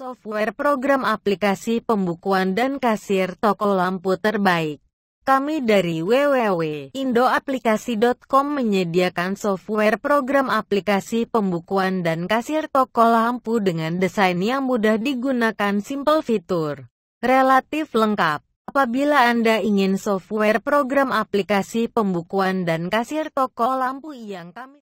software program aplikasi pembukuan dan kasir toko lampu terbaik. Kami dari www.indoaplikasi.com menyediakan software program aplikasi pembukuan dan kasir toko lampu dengan desain yang mudah digunakan simple fitur. Relatif lengkap. Apabila Anda ingin software program aplikasi pembukuan dan kasir toko lampu yang kami